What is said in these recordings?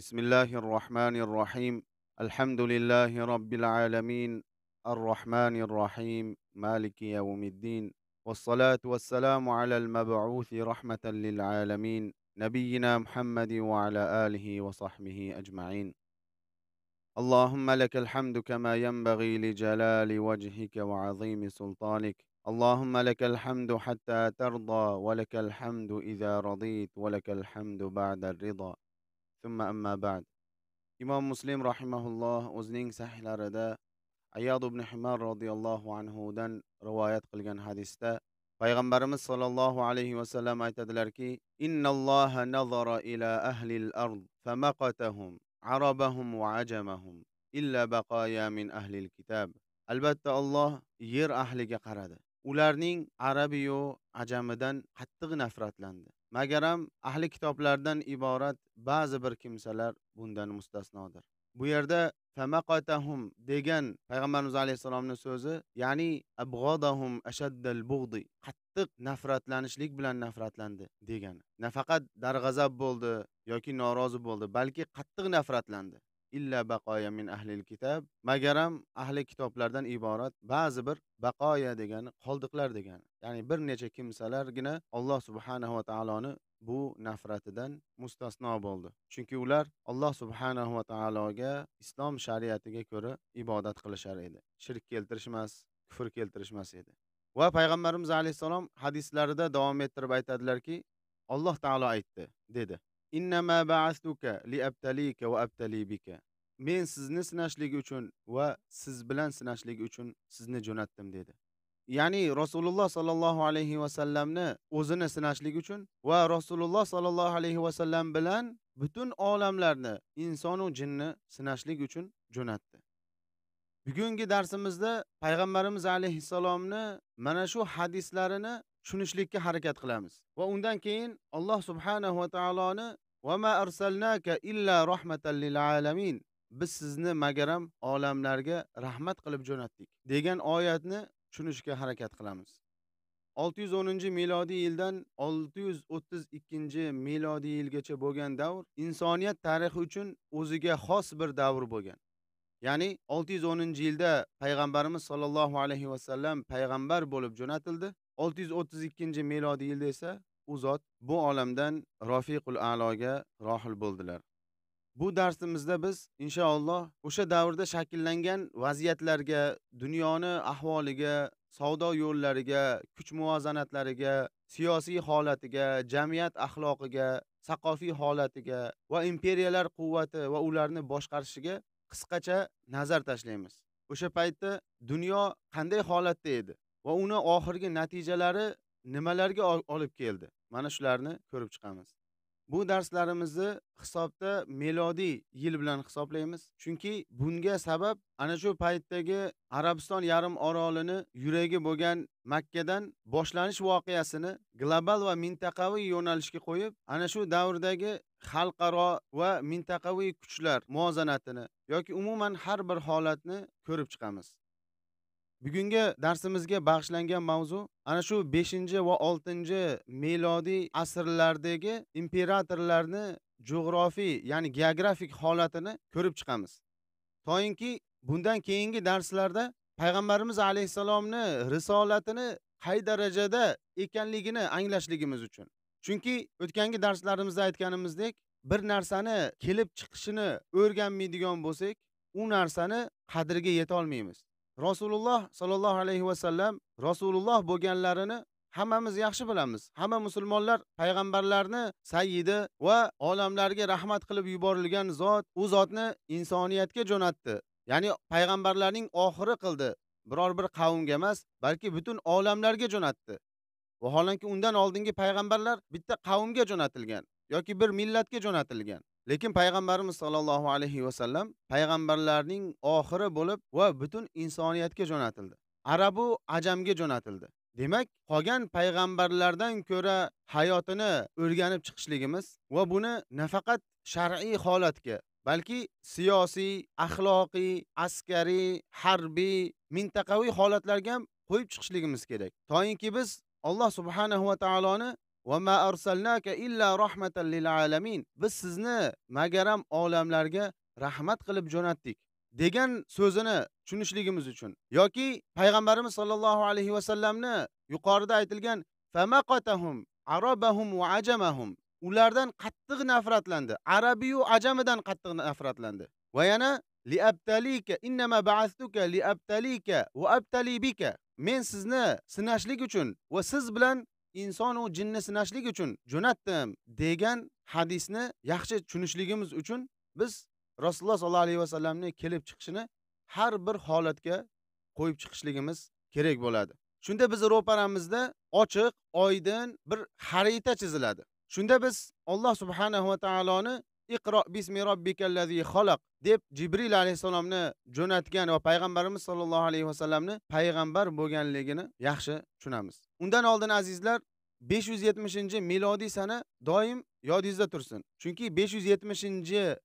بسم الله الرحمن الرحيم الحمد لله رب العالمين الرحمن الرحيم مالك يوم الدين والصلاة والسلام على المبعوث رحمة للعالمين نبينا محمد وعلى آله وصحبه أجمعين اللهم لك الحمد كما ينبغي لجلال وجهك وعظيم سلطانك اللهم لك الحمد حتى ترضى ولك الحمد إذا رضيت ولك الحمد بعد الرضا ثم أما بعد imom muslim rahimaulloh o'zining sahihlarida ayad ibn himar roziyallohu anhudan rivoyat qilgan hadisda payg'ambarimiz sollallohu alayhi vasallam aytadilarki innalloha nazara ila ahli al-ard famaqatahum arabahum va ajamahum illa baqoya min ahli al-kitab albatta Alloh yer ahliga qaradi ularning arabiyu ajamidan qattiq nafratlandi magaram ahli kitoblardan iborat ba'zi bir kimsalar bundan mustasnodir bu yerda famaqatahum degan payg'ambarimiz alayhissalomni so'zi ya'ni abg'odahum ashaddal bug'di qattiq nafratlanishlik bilan nafratlandi degani nafaqat darg'azab bo'ldi yoki norozi bo'ldi balki qattiq nafratlandi illa baqoya min ahlil kitob magaram ahli kitoblardan iborat ba'zi bir baqoya degani qoldiqlar degani ya'ni bir necha kimsalargina alloh subhanahu va taoloni bu nafratidan mustasno bo'ldi chunki ular alloh subhanahu va taologa islom shariatiga ko'ra ibodat qilishar edi shirk keltirishmas kufr keltirishmas edi va payg'ambarimiz alayhissalom hadislarida davom ettirib aytadilarki alloh taolo aytdi dedi innama ba'astuka li abtalika va abtali bika men sizni sinashlik uchun va siz bilan sinashlik uchun sizni jo'natdim dedi ya'ni rasululloh sollallohu alayhi vasallamni o'zini sinashlik uchun va rasululloh sollallohu alayhi vasallam bilan butun olamlarni insonu jinni sinashlik uchun jo'natdi bugungi darsimizda payg'ambarimiz alayhissalomni mana shu hadislarini tushunishlikka harakat qilamiz va undan keyin alloh subhanahu va taoloni vama arsalnaka illa rohmatan lil alamin biz sizni magaram olamlarga rahmat qilib jo'natdik degan oyatni tushunishga harakat qilamiz 610 milodiy yildan 632 milodiy yilgacha bo'lgan davr insoniyat tarixi uchun o'ziga xos bir davr bo'lgan ya'ni 610 yilda payg'ambarimiz sollallohu alayhi vasallam payg'ambar bo'lib jo'natildi 632 milodiy yilda esa u zot bu olamdan rofiqul aloga rohil bo'ldilar bu darsimizda biz inshaalloh o'sha davrda shakllangan vaziyatlarga dunyoni ahvoliga savdo yo'llariga kuch muvozanatlariga siyosiy holatiga jamiyat axloqiga saqofiy holatiga va imperiyalar quvvati va ularni boshqarishiga qisqacha nazar tashlaymiz o'sha paytda dunyo qanday holatda edi va uni oxirgi natijalari nimalarga olib keldi mana shularni ko'rib chiqamiz bu darslarimizni hisobda melodiy yil bilan hisoblaymiz chunki bunga sabab ana shu paytdagi arabiston yarim orolini yuragi bo'lgan makkadan boshlanish voqeasini global va mintaqaviy yo'nalishga qo'yib ana shu davrdagi xalqaro va mintaqaviy kuchlar muvozanatini yoki umuman har bir holatni ko'rib chiqamiz bugungi darsimizga bag'ishlangan mavzu ana shu beshinchi va oltinchi melodiy asrlardagi imperatorlarni jug'rofiy ya'ni geografik holatini ko'rib chiqamiz toinki bundan keyingi darslarda payg'ambarimiz alayhissalomni risolatini qay darajada ekanligini anglashligimiz uchun chunki o'tgangi darslarimizda aytganimizdek bir narsani kelib chiqishini o'rganmaydigan bo'lsak u narsani qadriga yetolmaymiz rasululloh sollallohu alayhi vasallam rasululloh bo'lganlarini hammamiz yaxshi bilamiz hamma musulmonlar payg'ambarlarni sayyidi va olamlarga rahmat qilib yuborilgan zot u zotni insoniyatga jo'natdi ya'ni payg'ambarlarning oxiri qildi biror bir qavmga emas balki butun olamlarga jo'natdi vaholanki undan oldingi payg'ambarlar bitta qavmga jo'natilgan yoki bir millatga jo'natilgan lekin payg'ambarimiz sollallohu alayhi vasallam payg'ambarlarning oxiri bo'lib va butun insoniyatga jo'natildi arabu ajamga jo'natildi demak qolgan payg'ambarlardan ko'ra hayotini o'rganib chiqishligimiz va buni nafaqat shar'iy holatga balki siyosiy axloqiy askariy harbiy mintaqaviy holatlarga ham qo'yib chiqishligimiz kerak toinki biz alloh subhanahu va taoloni وَمَا أَرْسَلْنَاكَ إِلَّا رَحْمَةً لِلْعَالَمِينَ Biz sizni magaram olamlarga rahmat qilib jo'natdik degan so'zini tushunishligimiz uchun yoki payg'ambarimiz sollallohu alayhi vasallamni yuqorida aytilgan famaqatahum arabahum va ajamahum ulardan qattiq nafratlandi arabiyu ajamidan qattiq nafratlandi va yana liabtalika innama ba'astuka liabtalika va abtalibika men sizni sinashlik uchun va siz bilan inson u jinni sinashlik uchun jo'natdim degan hadisni yaxshi tushunishligimiz uchun biz rasululloh sollallohu alayhi vasallamni kelib chiqishini har bir holatga qo'yib chiqishligimiz kerak bo'ladi shunda biz ro'paramizda ochiq oydin bir xarita chiziladi shunda biz alloh subhanahu va taoloni iqro bismi robbikallazi xalaq deb jibril alayhissalomni jo'natgan va payg'ambarimiz sollallohu alayhi vasallamni payg'ambar bo'lganligini yaxshi tushunamiz undan oldin azizlar 570 milodiy sana doim yodingizda tursin chunki 570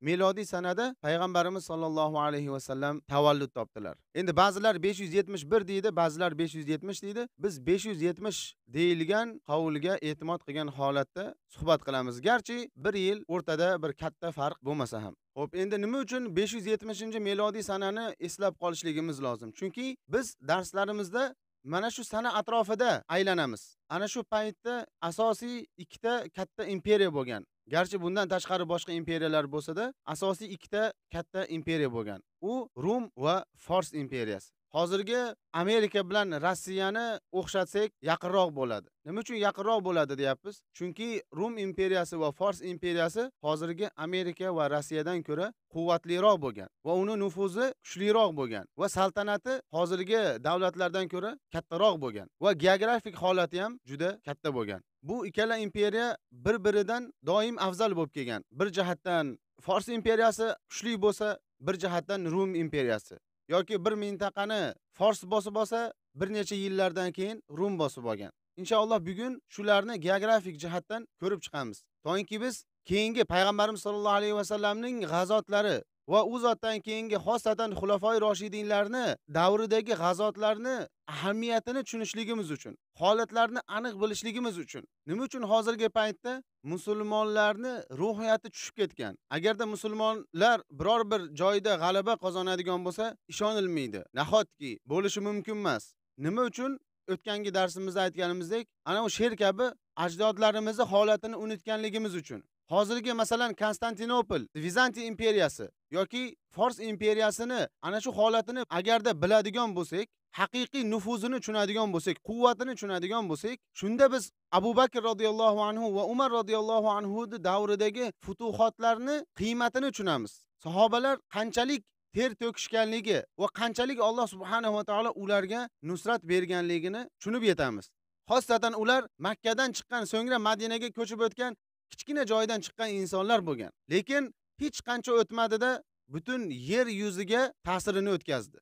milodiy sanada payg'ambarimiz sollallohu alayhi vasallam tavallud topdilar endi ba'zilar 571 deydi ba'zilar 570 deydi biz 570 deyilgan qavulga e'timod qilgan holatda suhbat qilamiz garchi bir yil o'rtada bir katta farq bo'lmasa ham ho'p endi nima uchun 570 yuz melodiy sanani eslab qolishligimiz lozim chunki biz darslarimizda mana shu sana atrofida aylanamiz ana shu paytda asosiy ikkita katta imperiya bo'lgan garchi bundan tashqari boshqa imperiyalar bo'lsada asosiy ikkita katta imperiya bo'lgan u rum va fors imperiyasi hozirgi amerika bilan rossiyani o'xshatsak yaqinroq bo'ladi nima uchun yaqinroq bo'ladi deyapmiz chunki rum imperiyasi va fors imperiyasi hozirgi amerika va rossiyadan ko'ra quvvatliroq bo'lgan va uni nufuzi kuchliroq bo'lgan va saltanati hozirgi davlatlardan ko'ra kattaroq bo'lgan va geografik holati ham juda katta bo'lgan bu ikkala imperiya bir biridan doim afzal bo'lib kelgan bir jihatdan fors imperiyasi kuchli bo'lsa bir jihatdan rum imperiyasi yoki bir mintaqani fors bosib olsa bir necha yillardan keyin rum bosib olgan inshaalloh bugun shularni geografik jihatdan ko'rib chiqamiz toinki biz keyingi payg'ambarimiz sollallohu alayhi vasallamning g'azotlari va u zotdan keyingi xosatan xulafoi roshidinlarni davridagi g'azotlarni ahamiyatini tushunishligimiz uchun holatlarni aniq bilishligimiz uchun nima uchun hozirgi paytda musulmonlarni ruhiyati tushib ketgan agarda musulmonlar biror bir joyda g'alaba qozonadigan bo'lsa ishonilmaydi nahotki bo'lishi mumkin emas nima uchun o'tgangi darsimizda aytganimizdek ana u sher kabi ajdodlarimizni holatini unutganligimiz uchun hozirgi masalan konstantinopol vizantiya imperiyasi yoki fors imperiyasini ana shu holatini agarda biladigan bo'lsak haqiqiy nufuzini tushunadigan bo'lsak quvvatini tushunadigan bo'lsak shunda biz abu bakr roziyallohu anhu va umar roziyallohu anhuni davridagi futuhotlarni qiymatini tushunamiz sahobalar qanchalik ter to'kishganligi va qanchalik alloh subhanava taolo ularga nusrat berganligini tushunib yetamiz xosatan ular makkadan chiqqan so'ngra madinaga ko'chib o'tgan kichkina joydan chiqqan insonlar bo'lgan lekin hech qancha o'tmadida butun yer yuziga ta'sirini o'tkazdi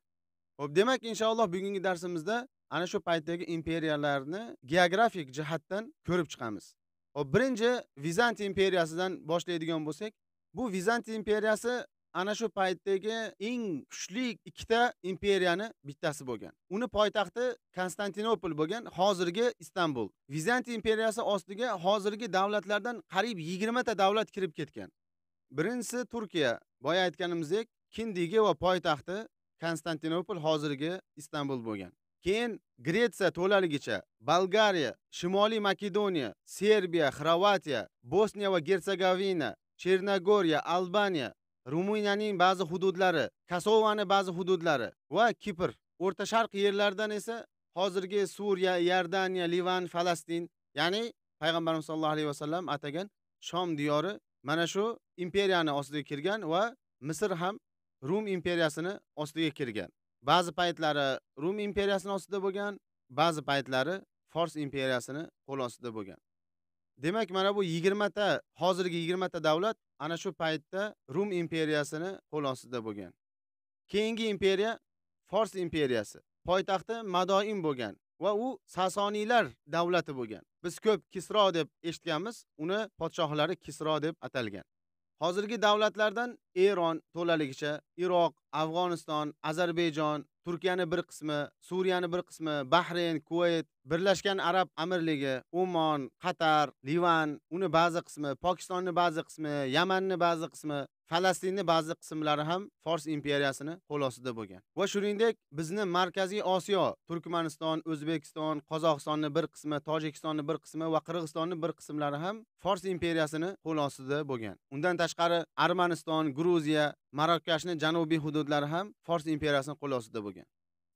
ho'p demak inshaalloh bugungi darsimizda ana shu paytdagi imperiyalarni geografik jihatdan ko'rib chiqamiz ho'p birinchi vizant imperiyasidan boshlaydigan bo'lsak bu vizant imperiyasi ana shu paytdagi eng kuchli ikkita imperiyani bittasi bo'lgan uni poytaxti konstantinopol bo'lgan hozirgi istanbul vizantiya imperiyasi ostiga hozirgi davlatlardan qariyb yigirmata davlat kirib ketgan birinchisi turkiya boya aytganimizdek kindigi va poytaxti konstantinopol hozirgi istanbul bo'lgan keyin gretsiya to'laligicha bolgariya shimoliy makedoniya serbiya xorvatiya bosniya va gersegovina chernogoriya albaniya Ruminiyaning ba'zi hududlari, Kosovani ba'zi hududlari va Kipr, O'rta Sharq yerlaridan esa hozirgi Suriya, Yordaniya, Livan, Falastin, ya'ni payg'ambarimiz sollallohu alayhi vasallam atagan Shom diyori mana shu imperiyani ostiga kirgan va Misr ham Rum imperiyasini ostiga kirgan. Ba'zi paytlari Rum imperiyasini ostida bo'lgan, ba'zi paytlari Fors imperiyasini qo'l ostida bo'lgan. Demak, mana bu 20 ta hozirgi 20 ta davlat ana shu paytda rum imperiyasini qo'l ostida bo'lgan keyingi imperiya fors imperiyasi poytaxti Madoim bo'lgan va u sasoniylar davlati bo'lgan biz ko'p kisro deb eshitganmiz uni podshohlari kisro deb atalgan hozirgi davlatlardan eron to'laligicha iroq afg'oniston ozarbayjon turkiyani bir qismi suriyani bir qismi bahrayn kuvayt birlashgan arab amirligi Oman, qatar livan uni ba'zi qismi pokistonni ba'zi qismi yamanni ba'zi qismi falastinni ba'zi qismlari ham fors imperiyasini qo'l ostida bo'lgan va shuningdek bizni markaziy osiyo turkmaniston o'zbekiston qozog'istonni bir qismi tojikistonni bir qismi va qirg'izistonni bir qismlari ham fors imperiyasini qo'l ostida bo'lgan undan tashqari armaniston gruziya Marokashning janubiy hududlari ham fors imperiyasini qo'l ostida bo'lgan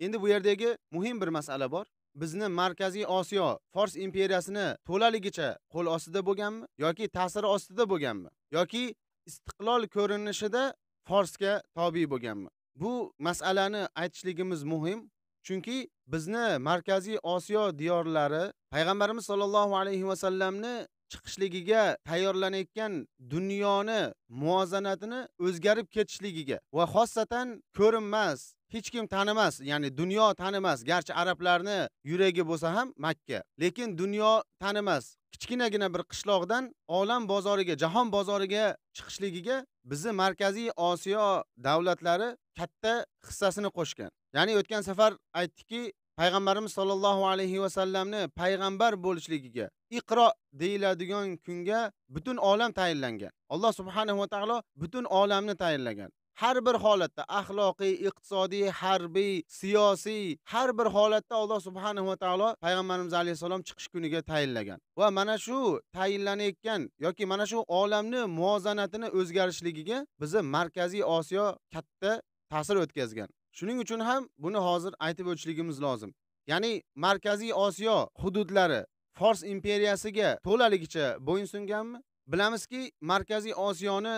endi bu yerdagi muhim bir masala bor bizni markaziy osiyo fors imperiyasini to'laligicha qo'l ostida bo'lganmi yoki ta'siri ostida bo'lganmi yoki istiqlol ko'rinishida forsga tobi bo'lganmi bu masalani aytishligimiz muhim chunki bizni markaziy osiyo diyorlari payg'ambarimiz sollallohu alayhi vasallamni chiqishligiga tayyorlanayotgan dunyoni muvozanatini o'zgarib ketishligiga va xosatan ko'rinmas hech kim tanimas ya'ni dunyo tanimas garchi arablarni yuragi bo'lsa ham makka lekin dunyo tanimas kichkinagina bir qishloqdan olam bozoriga jahon bozoriga chiqishligiga bizni markaziy osiyo davlatlari katta hissasini qo'shgan ya'ni o'tgan safar aytdikki payg'ambarimiz sollallohu alayhi vasallamni payg'ambar bo'lishligiga iqro deyiladigan kunga butun olam tayinlangan alloh subhanahu va taolo butun olamni tayinlagan har bir holatda axloqiy iqtisodiy harbiy siyosiy har bir holatda alloh subhanahu va taolo payg'ambarimiz alayhissalom chiqish kuniga tayinlagan va mana shu tayinlanayotgan yoki mana shu olamni muvozanatini o'zgarishligiga bizni markaziy osiyo katta ta'sir o'tkazgan Shuning uchun ham buni hozir aytib o'tishligimiz lozim. Ya'ni Markaziy Osiyo hududlari Fors imperiyasiga to'laligicha bo'yinsunganmi? Bilamizki, Markaziy Osiyoni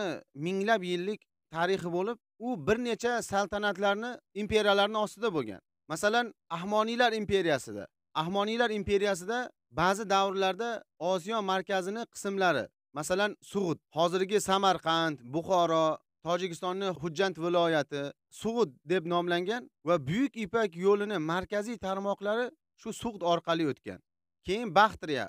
minglab yillik tarixi bo'lib, u bir necha saltanatlarni, imperiyalarni ostida bo'lgan. Masalan, Ahmoniylar imperiyasida. Ahmoniylar imperiyasida ba'zi davrlarda Osiyo markazini qismlari, masalan, Sug'ud, hozirgi Samarqand, Buxoro, tojikistonni hujjant viloyati sug'ud deb nomlangan va buyuk ipak yo'lini markaziy tarmoqlari shu sug'd orqali o'tgan keyin baxtriya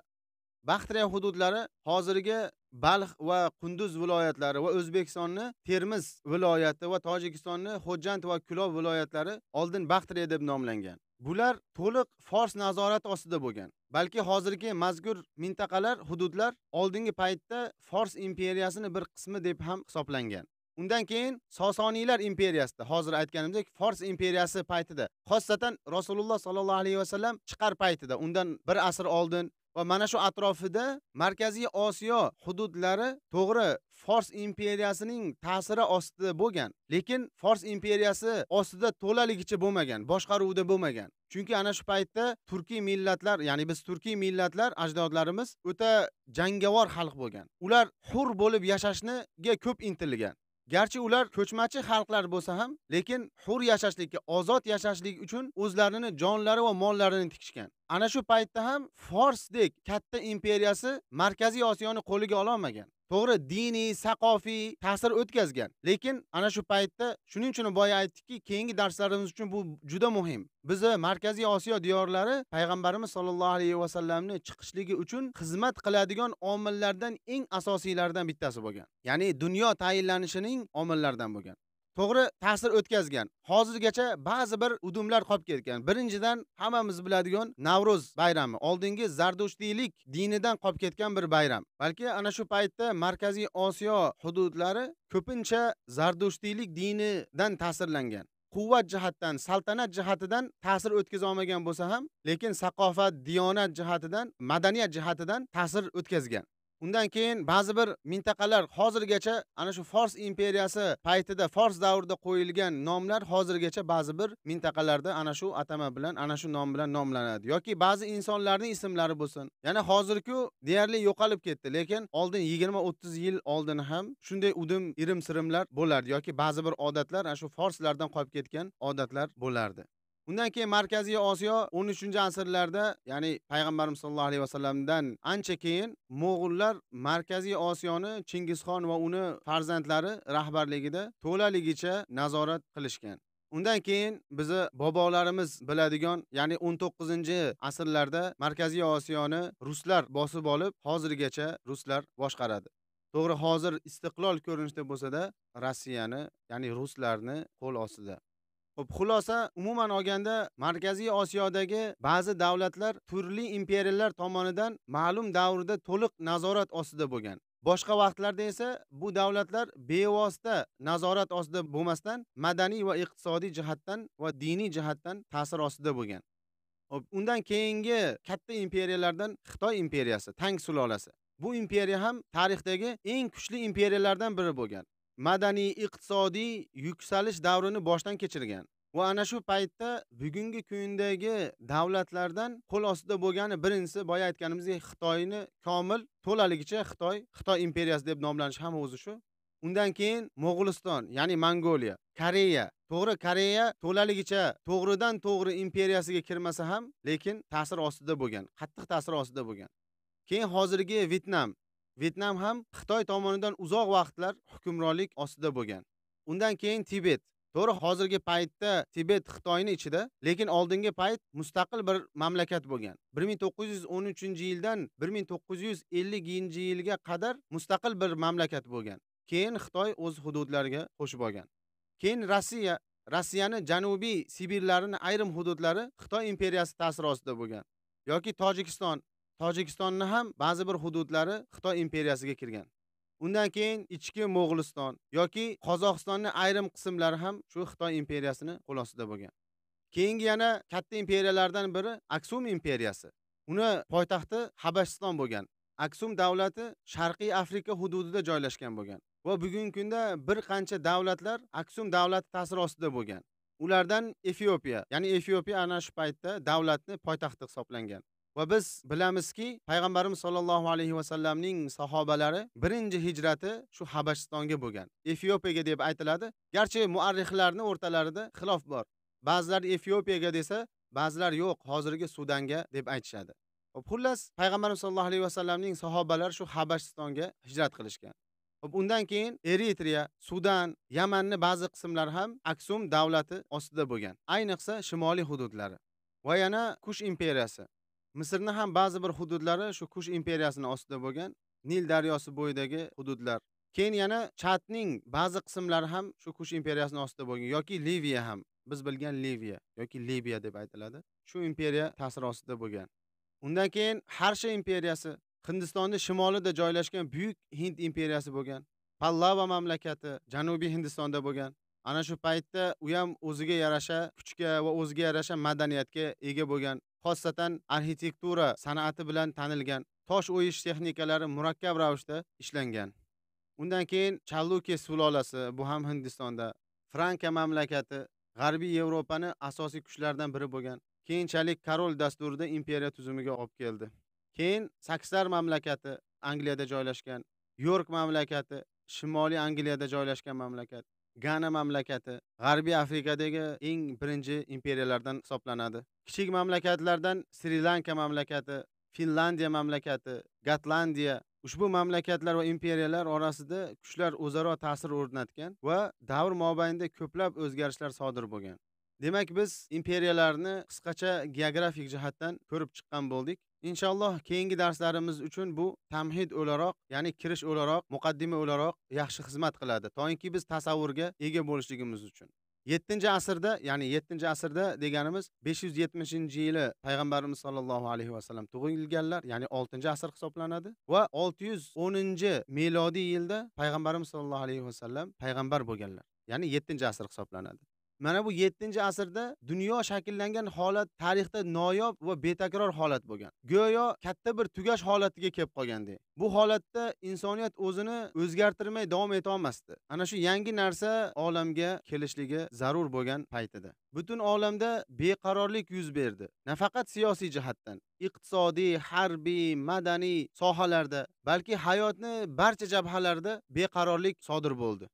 baxtriya hududlari hozirgi balx va qunduz viloyatlari va o'zbekistonni termiz viloyati va tojikistonni xo'jand va kulov viloyatlari oldin baxtriya deb nomlangan bular to'liq fors nazorati ostida bo'lgan balki hozirgi mazkur mintaqalar hududlar oldingi paytda fors imperiyasini bir qismi deb ham hisoblangan undan keyin sosoniylar imperiyasida hozir aytganimizdek fors imperiyasi paytida xossatan rasululloh sollallohu alayhi vasallam chiqar paytida undan bir asr oldin va mana shu atrofida markaziy osiyo hududlari to'g'ri fors imperiyasining ta'siri ostida bo'lgan lekin fors imperiyasi ostida to'laligicha bo'lmagan boshqaruvida bo'lmagan chunki ana shu paytda turkiy millatlar ya'ni biz turkiy millatlar ajdodlarimiz o'ta jangovar xalq bo'lgan ular hur bo'lib yashashniga ko'p intilgan garchi ular ko'chmachi xalqlar bo'lsa ham lekin hur yashashlikka ozod yashashlik uchun o'zlarini jonlari va mollarini tikishgan ana shu paytda ham forsdek katta imperiyasi markaziy osiyoni qo'liga ololmagan to'g'ri diniy saqofiy ta'sir o'tkazgan lekin ana shu paytda shuning uchun boya aytdikki keyingi darslarimiz uchun bu juda muhim bizni markaziy osiyo diyorlari payg'ambarimiz sollallohu alayhi vasallamni chiqishligi uchun xizmat qiladigan omillardan eng asosiylaridan bittasi bo'lgan ya'ni dunyo tayinlanishining omillaridan bo'lgan to'g'ri ta'sir o'tkazgan hozirgacha ba'zi bir udumlar qolib ketgan birinchidan hammamiz biladigan navro'z bayrami oldingi zardushtilik dinidan qolib ketgan bir bayram balki ana shu paytda markaziy osiyo hududlari ko'pincha zardushtilik dinidan ta'sirlangan quvvat jihatdan saltanat jihatidan ta'sir o'tkaza olmagan bo'lsa ham lekin saqofat diyonat jihatidan madaniyat jihatidan ta'sir o'tkazgan undan keyin ba'zi bir mintaqalar hozirgacha ana shu fors imperiyasi paytida fors davrida qo'yilgan nomlar hozirgacha ba'zi bir mintaqalarda ana shu atama bilan ana shu nom bilan nomlanadi yoki ba'zi insonlarning ismlari bo'lsin ya'ni hozirku deyarli yo'qolib ketdi lekin oldin yigirma o'ttiz yil oldin ham shunday udum irim sirimlar bo'lardi yoki ba'zi bir odatlar ana shu forslardan qolib ketgan odatlar bo'lardi undan keyin markaziy osiyo o'n uchinchi asrlarda ya'ni payg'ambarimiz sallallohu alayhi vasallamdan ancha keyin mo'g'ullar markaziy osiyoni chingizxon va uni farzandlari rahbarligida to'laligicha nazorat qilishgan undan keyin bizni bobolarimiz biladigan ya'ni 19 asrlarda markaziy osiyoni ruslar bosib olib hozirgacha ruslar boshqaradi to'g'ri hozir istiqlol ko'rinishda bo'lsa-da rossiyani ya'ni ruslarni qo'l ostida Xo'p, xulosa umuman olganda Markaziy Osiyodagi ba'zi davlatlar turli imperiyalar tomonidan ma'lum davrda to'liq nazorat ostida bo'lgan. Boshqa vaqtlarda esa bu davlatlar bevosita nazorat ostida bo'lmasdan madaniy va iqtisodiy jihatdan va diniy jihatdan ta'sir ostida bo'lgan. Xo'p, undan keyingi katta imperiyalardan Xitoy imperiyasi, Tang sulolasi. Bu imperiya ham tarixdagi eng kuchli imperiyalardan biri bo'lgan. madaniy iqtisodiy yuksalish davrini boshdan kechirgan va ana shu paytda bugungi kundagi davlatlardan qo'l ostida bo'lgani birinchisi boya aytganimizdek xitoyni komil to'laligicha xitoy xitoy imperiyasi deb nomlanishi ham o'zi shu undan keyin mo'g'uliston ya'ni mongoliya koreya to'g'ri koreya to'laligicha to'g'ridan to'g'ri imperiyasiga kirmasa ham lekin ta'sir ostida bo'lgan qattiq ta'sir ostida bo'lgan keyin hozirgi vyetnam Vietnam ham Xitoy tomonidan uzoq vaqtlar hukmronlik ostida bo'lgan. Undan keyin Tibet. To'g'ri, hozirgi paytda Tibet Xitoyning ichida, lekin oldingi payt mustaqil bir mamlakat bo'lgan. 1913-yildan 1950-yilga qadar mustaqil bir mamlakat bo'lgan. Keyin Xitoy o'z hududlariga qo'shib olgan. Keyin Rossiya Rossiyani janubiy Sibirlarini ayrim hududlari Xitoy imperiyasi ta'siri ostida bo'lgan. yoki Tojikiston tojikistonni ham ba'zi bir hududlari xitoy imperiyasiga kirgan undan keyin ichki mo'g'uliston yoki qozog'istonni ayrim qismlari ham shu xitoy imperiyasini qo'l ostida bo'lgan keyingi yana katta imperiyalardan biri aksum imperiyasi uni poytaxti habashiston bo'lgan aksum davlati sharqiy afrika hududida joylashgan bo'lgan va bugungi kunda bir qancha davlatlar aksum davlati ta'siri ostida bo'lgan ulardan efiopiya ya'ni efiopiya ana shu paytda davlatni poytaxti hisoblangan va biz bilamizki payg'ambarimiz sollallohu alayhi vasallamning sahobalari birinchi hijrati shu habashistonga bo'lgan efiopiyaga deb aytiladi garchi muarrihlarni o'rtalarida xilof bor ba'zilar efiopiyaga desa ba'zilar yo'q hozirgi sudanga deb aytishadi xullas payg'ambarimiz sollallohu alayhi vasallamning sahobalari shu habashistonga hijrat qilishgan undan keyin eritriya sudan yamanni ba'zi qismlari ham aksum davlati ostida bo'lgan ayniqsa shimoliy hududlari va yana kush imperiyasi misrni ham ba'zi bir hududlari shu kush imperiyasini ostida bo'lgan nil daryosi bo'yidagi hududlar keyin yana chatning ba'zi qismlari ham shu kush imperiyasini ostida bo'lgan yoki liviya ham biz bilgan liviya yoki libiya deb aytiladi shu imperiya ta'siri ostida bo'lgan undan keyin harsha imperiyasi hindistonni shimolida joylashgan buyuk hind imperiyasi bo'lgan pallava mamlakati janubiy hindistonda bo'lgan ana shu paytda u ham o'ziga yarasha kuchga va o'ziga yarasha madaniyatga ega bo'lgan xossatan arxitektura san'ati bilan tanilgan tosh o'yish texnikalari murakkab ravishda ishlangan undan keyin challuke sulolasi bu ham hindistonda franka mamlakati g'arbiy yevropani asosiy kuchlaridan biri bo'lgan keyinchalik karol dasturida imperiya tuzumiga olib keldi keyin sakslar mamlakati angliyada joylashgan york mamlakati shimoliy angliyada joylashgan mamlakat gana mamlakati g'arbiy afrikadagi eng birinchi imperiyalardan hisoblanadi kichik mamlakatlardan sri lanka mamlakati finlandiya mamlakati gotlandiya ushbu mamlakatlar va imperiyalar orasida kuchlar o'zaro ta'sir o'rnatgan va davr mobaynida ko'plab o'zgarishlar sodir bo'lgan demak biz imperiyalarni qisqacha geografik jihatdan ko'rib chiqqan bo'ldik inshaalloh keyingi darslarimiz uchun bu tamhid o'laroq ya'ni kirish o'laroq muqaddima o'laroq yaxshi xizmat qiladi toinki biz tasavvurga ega bo'lishligimiz uchun yettinchi asrda ya'ni yettinchi asrda deganimiz besh yuz yetmishinchi yili payg'ambarimiz sollallohu alayhi vasallam tug'ilganlar ya'ni oltinchi asr hisoblanadi va olti yuz o'ninchi yilda payg'ambarimiz sollallohu alayhi vasallam payg'ambar bo'lganlar ya'ni yettinchi asr hisoblanadi mana bu 7-asrda dunyo shakllangan holat tarixda noyob va betakror holat bo'lgan. Go'yo katta bir tugash holatiga kelib qolgandek. Bu holatda insoniyat o'zini o'zgartirmay davom etolmasdi Ana shu yangi narsa olamga kelishligi zarur bo'lgan paytida. Butun olamda beqarorlik yuz berdi. Nafaqat siyosiy jihatdan, iqtisodiy, harbiy, madaniy sohalarda, balki hayotni barcha jabhalarda beqarorlik sodir bo'ldi.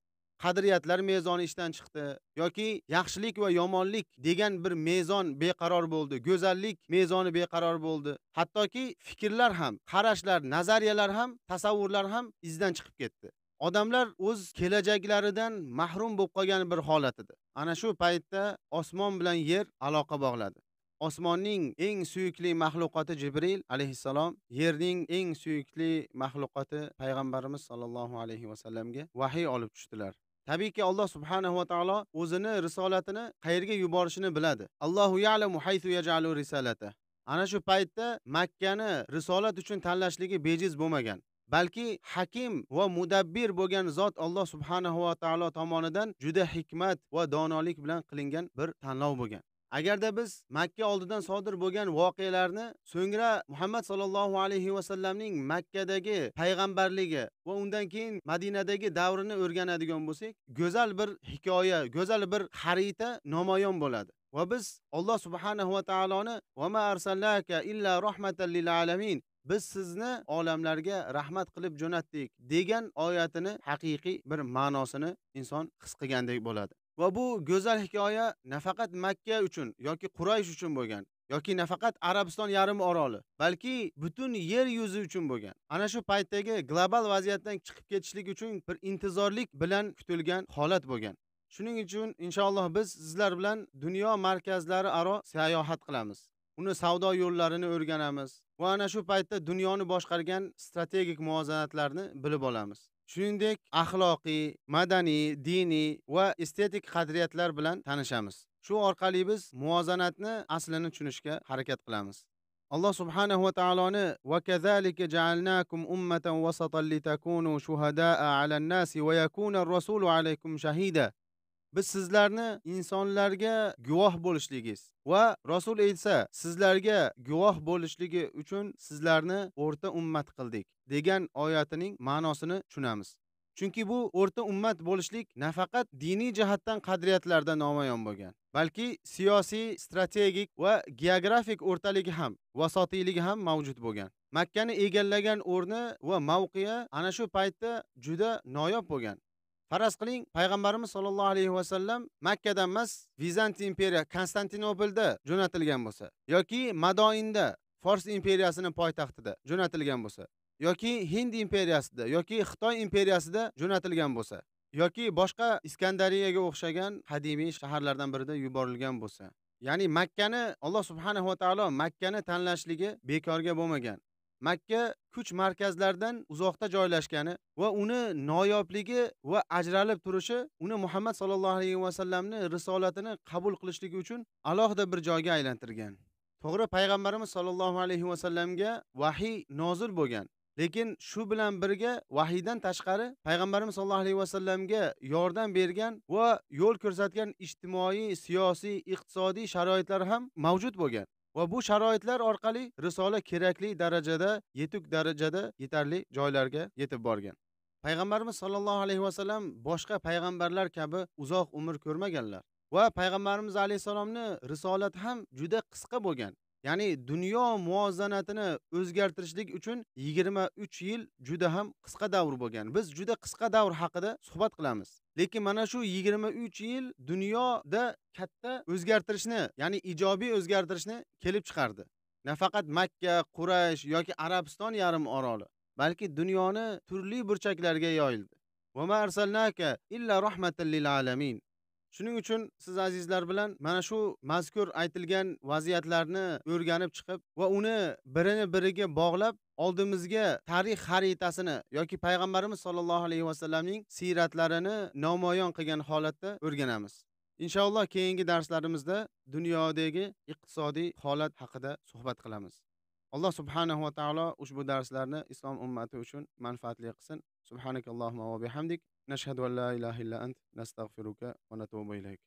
qadriyatlar mezoni ishdan chiqdi yoki yaxshilik va yomonlik degan bir mezon beqaror bo'ldi go'zallik mezoni beqaror bo'ldi hattoki fikrlar ham qarashlar nazariyalar ham tasavvurlar ham izdan chiqib ketdi odamlar o'z kelajaklaridan mahrum bo'lib qolgan bir holat edi ana shu paytda osmon bilan yer aloqa bog'ladi osmonning eng suyukli maxluqoti jibril alayhissalom yerning eng suyukli maxluqoti payg'ambarimiz sollallohu alayhi vasallamga vahiy olib tushdilar tabiiyki alloh subhanahu va taolo o'zini risolatini qayerga yuborishini biladi allohu yalamu haythu yajalu risalata ana shu paytda makkani risolat uchun tanlashligi bejiz bo'lmagan balki hakim va mudabbir bo'lgan zot alloh subhanahu va taolo tomonidan juda hikmat va donolik bilan qilingan bir tanlov bo'lgan agarda biz makka oldidan sodir bo'lgan voqealarni so'ngra muhammad sollallohu alayhi vasallamning makkadagi payg'ambarligi va undan keyin madinadagi davrini o'rganadigan bo'lsak go'zal bir hikoya go'zal bir xarita namoyon bo'ladi va biz alloh subhanahu va taoloni ma arsalnaka illa rahmatan lil alamin biz sizni olamlarga rahmat qilib jo'natdik degan oyatini haqiqiy bir ma'nosini inson his qilgandek bo'ladi va bu go'zal hikoya nafaqat makka uchun yoki quraysh uchun bo'lgan yoki nafaqat arabiston yarim oroli balki butun yer yuzi uchun bo'lgan ana shu paytdagi global vaziyatdan chiqib ketishlik uchun bir intizorlik bilan kutilgan holat bo'lgan shuning uchun inshaalloh biz sizlar bilan dunyo markazlari aro sayohat qilamiz uni savdo yo'llarini o'rganamiz va ana shu paytda dunyoni boshqargan strategik muvozanatlarni bilib olamiz shuningdek axloqiy madaniy diniy va estetik qadriyatlar bilan tanishamiz shu orqali biz muvozanatni aslini tushunishga harakat qilamiz alloh subhanahu va taoloni وَكَذَلِكَ جَعَلْنَاكُمْ أُمَّةً وَسَطًا لِتَكُونُوا شُهَدَاءَ عَلَى النَّاسِ وَيَكُونَ الرَّسُولُ biz sizlarni insonlarga guvoh bo'lishligingiz va rasul aytsa sizlarga guvoh bo'lishligi uchun sizlarni o'rta ummat qildik degan oyatining ma'nosini tushunamiz chunki bu o'rta ummat bo'lishlik nafaqat diniy jihatdan qadriyatlarda namoyon bo'lgan balki siyosiy strategik va geografik o'rtaligi ham vasotiyligi ham mavjud bo'lgan makkani egallagan o'rni va mavqei ana shu paytda juda noyob bo'lgan faraz qiling payg'ambarimiz sollallohu alayhi vasallam makkadan emas vizant imperiya konstantinopolda jo'natilgan bo'lsa yoki madoinda fors imperiyasini poytaxtida jo'natilgan bo'lsa yoki hind imperiyasida yoki xitoy imperiyasida jo'natilgan bo'lsa yoki boshqa iskandariyaga o'xshagan qadimiy shaharlardan birida yuborilgan bo'lsa ya'ni makkani alloh subhanahu va taolo makkani tanlashligi bekorga bo'lmagan makka kuch markazlardan uzoqda joylashgani va uni noyobligi va ajralib turishi uni muhammad sollallohu alayhi vasallamni risolatini qabul qilishligi uchun alohida bir joyga aylantirgan to'g'ri payg'ambarimiz sollallohu alayhi vasallamga vahiy nozil bo'lgan lekin shu bilan birga vahiydan tashqari payg'ambarimiz sollallohu alayhi vasallamga yordam bergan va yo'l ko'rsatgan ijtimoiy siyosiy iqtisodiy sharoitlar ham mavjud bo'lgan va bu sharoitlar orqali risola kerakli darajada yetuk darajada yetarli joylarga yetib borgan payg'ambarimiz sollallohu alayhi vasallam boshqa payg'ambarlar kabi uzoq umr ko'rmaganlar va payg'ambarimiz alayhissalomni risolati ham juda qisqa bo'lgan ya'ni dunyo muvozanatini o'zgartirishlik uchun yigirma uch yil juda ham qisqa davr bo'lgan biz juda qisqa davr haqida suhbat qilamiz lekin mana shu yigirma uch yil dunyoda katta o'zgartirishni ya'ni ijobiy o'zgartirishni kelib chiqardi nafaqat makka quraysh yoki arabiston yarim oroli balki dunyoni turli burchaklarga yoyildi illa alamin shuning uchun siz azizlar bilan mana shu mazkur aytilgan vaziyatlarni o'rganib chiqib va uni birini biriga bog'lab oldimizga tarix xaritasini yoki payg'ambarimiz sollallohu alayhi vasallamning siyratlarini namoyon qilgan holatda o'rganamiz inshaalloh keyingi darslarimizda dunyodagi iqtisodiy holat haqida suhbat qilamiz alloh subhanahu va taolo ushbu darslarni islom ummati uchun manfaatli qilsin subhanakallohumma va bihamdik نشهد أن لا إله إلا أنت نستغفرك ونتوب إليك